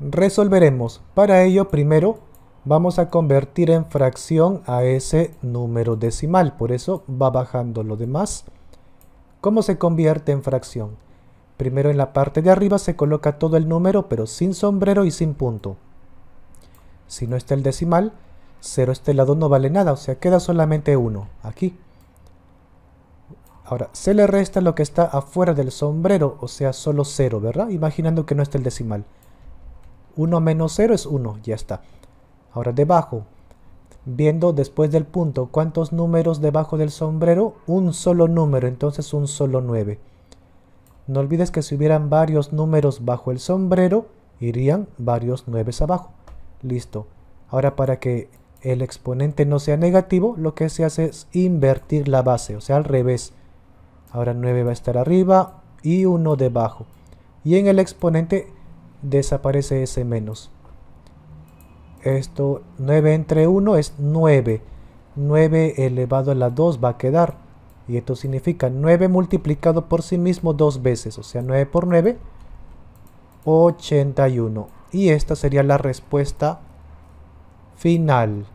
Resolveremos. Para ello, primero vamos a convertir en fracción a ese número decimal. Por eso va bajando lo demás. ¿Cómo se convierte en fracción? Primero en la parte de arriba se coloca todo el número, pero sin sombrero y sin punto. Si no está el decimal, 0 este lado no vale nada, o sea, queda solamente 1, aquí. Ahora, se le resta lo que está afuera del sombrero, o sea, solo 0, ¿verdad? Imaginando que no está el decimal. 1 menos 0 es 1, ya está. Ahora debajo, viendo después del punto cuántos números debajo del sombrero, un solo número, entonces un solo 9. No olvides que si hubieran varios números bajo el sombrero, irían varios 9 abajo. Listo. Ahora para que el exponente no sea negativo, lo que se hace es invertir la base, o sea al revés. Ahora 9 va a estar arriba y 1 debajo. Y en el exponente desaparece ese menos. Esto 9 entre 1 es 9. 9 elevado a la 2 va a quedar. Y esto significa 9 multiplicado por sí mismo dos veces. O sea, 9 por 9, 81. Y esta sería la respuesta final.